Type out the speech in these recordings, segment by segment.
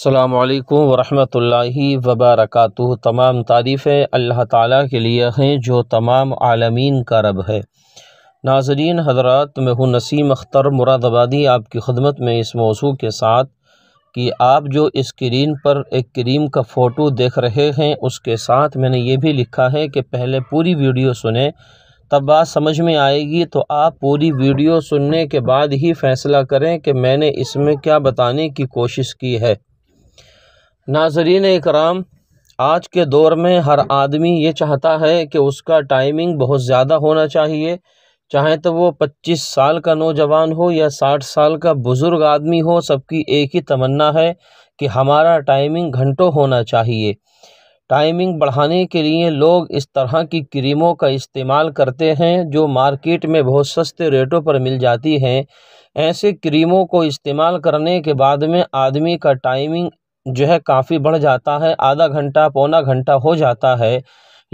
अल्लाम वरहमतुल्लाहि वबरक तमाम तारीफ़ें अल्लाह ताला के लिए हैं जो तमाम आलमीन का रब है नाजरीन हजरत मैं हूँ नसीम अख्तर मुरादाबादी आपकी खदमत में इस मौसू के साथ कि आप जो स्क्रीन पर एक क्रीम का फ़ोटो देख रहे हैं उसके साथ मैंने ये भी लिखा है कि पहले पूरी वीडियो सुने तब बात समझ में आएगी तो आप पूरी वीडियो सुनने के बाद ही फ़ैसला करें कि मैंने इसमें क्या बताने की कोशिश की है नाजरीन कराम आज के दौर में हर आदमी ये चाहता है कि उसका टाइमिंग बहुत ज़्यादा होना चाहिए चाहे तो वो 25 साल का नौजवान हो या 60 साल का बुज़ुर्ग आदमी हो सबकी एक ही तमन्ना है कि हमारा टाइमिंग घंटों होना चाहिए टाइमिंग बढ़ाने के लिए लोग इस तरह की क्रीमों का इस्तेमाल करते हैं जो मार्केट में बहुत सस्ते रेटों पर मिल जाती हैं ऐसे क्रीमों को इस्तेमाल करने के बाद में आदमी का टाइमिंग जो है काफ़ी बढ़ जाता है आधा घंटा पौना घंटा हो जाता है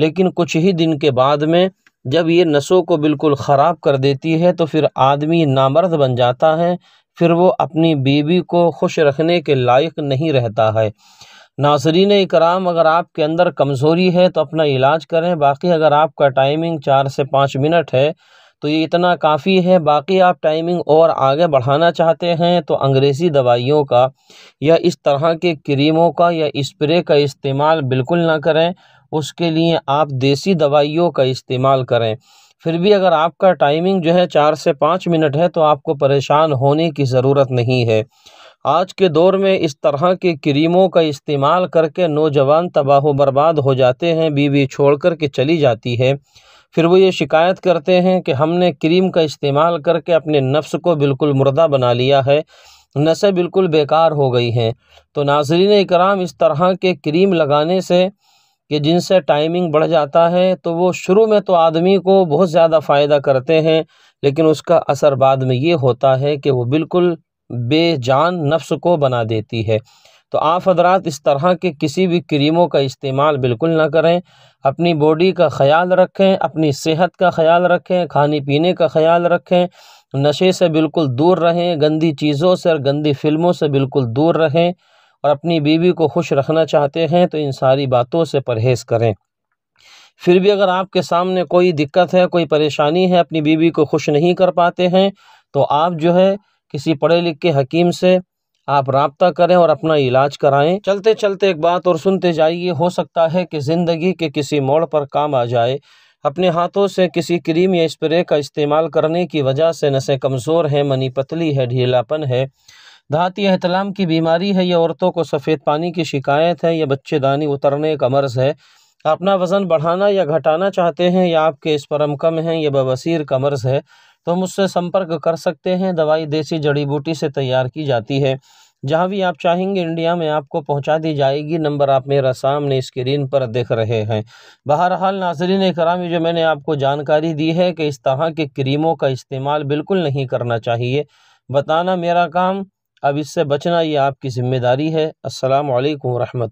लेकिन कुछ ही दिन के बाद में जब ये नसों को बिल्कुल ख़राब कर देती है तो फिर आदमी नामर्द बन जाता है फिर वो अपनी बीवी को खुश रखने के लायक नहीं रहता है नासरीन कराम अगर आपके अंदर कमज़ोरी है तो अपना इलाज करें बाकी अगर आपका टाइमिंग चार से पाँच मिनट है तो ये इतना काफ़ी है बाकी आप टाइमिंग और आगे बढ़ाना चाहते हैं तो अंग्रेज़ी दवाइयों का या इस तरह के क्रीमों का या स्प्रे का इस्तेमाल बिल्कुल ना करें उसके लिए आप देसी दवाइयों का इस्तेमाल करें फिर भी अगर आपका टाइमिंग जो है चार से पाँच मिनट है तो आपको परेशान होने की ज़रूरत नहीं है आज के दौर में इस तरह के क्रीमों का इस्तेमाल करके नौजवान तबाह बर्बाद हो जाते हैं बीवी छोड़ कर के चली जाती है फिर वो ये शिकायत करते हैं कि हमने क्रीम का इस्तेमाल करके अपने नफ्स को बिल्कुल मुर्दा बना लिया है नसें बिल्कुल बेकार हो गई हैं तो नाजरीन कराम इस तरह के क्रीम लगाने से कि जिनसे टाइमिंग बढ़ जाता है तो वो शुरू में तो आदमी को बहुत ज़्यादा फ़ायदा करते हैं लेकिन उसका असर बाद में ये होता है कि वो बिल्कुल बेजान नफ्स को बना देती है तो आप हजरात इस तरह के किसी भी क्रीमों का इस्तेमाल बिल्कुल ना करें अपनी बॉडी का ख्याल रखें अपनी सेहत का ख्याल रखें खाने पीने का ख्याल रखें नशे से बिल्कुल दूर रहें गंदी चीज़ों से और गंदी फिल्मों से बिल्कुल दूर रहें और अपनी बीवी को खुश रखना चाहते हैं तो इन सारी बातों से परहेज़ करें फिर भी अगर आपके सामने कोई दिक्कत है कोई परेशानी है अपनी बीवी को खुश नहीं कर पाते हैं तो आप जो है किसी पढ़े लिखे हकीम से आप रबता करें और अपना इलाज कराएं चलते चलते एक बात और सुनते जाइए हो सकता है कि ज़िंदगी के किसी मोड़ पर काम आ जाए अपने हाथों से किसी क्रीम या स्प्रे का इस्तेमाल करने की वजह से नसें कमज़ोर हैं मनी पतली है ढीलापन है धाती अहतलाम की बीमारी है या औरतों को सफ़ेद पानी की शिकायत है या बच्चेदानी उतरने का मर्ज़ है अपना वज़न बढ़ाना या घटाना चाहते हैं या आपके इस परम कम हैं या बबसीर का मर्ज़ है तो हम उससे संपर्क कर सकते हैं दवाई देसी जड़ी बूटी से तैयार की जाती है जहाँ भी आप चाहेंगे इंडिया में आपको पहुँचा दी जाएगी नंबर आप मेरा सामने स्क्रीन पर देख रहे हैं बहरहाल नाजरीन करामी जो मैंने आपको जानकारी दी है कि इस तरह के क्रीमों का इस्तेमाल बिल्कुल नहीं करना चाहिए बताना मेरा काम अब इससे बचना ये आपकी ज़िम्मेदारी है असलकम वरहमल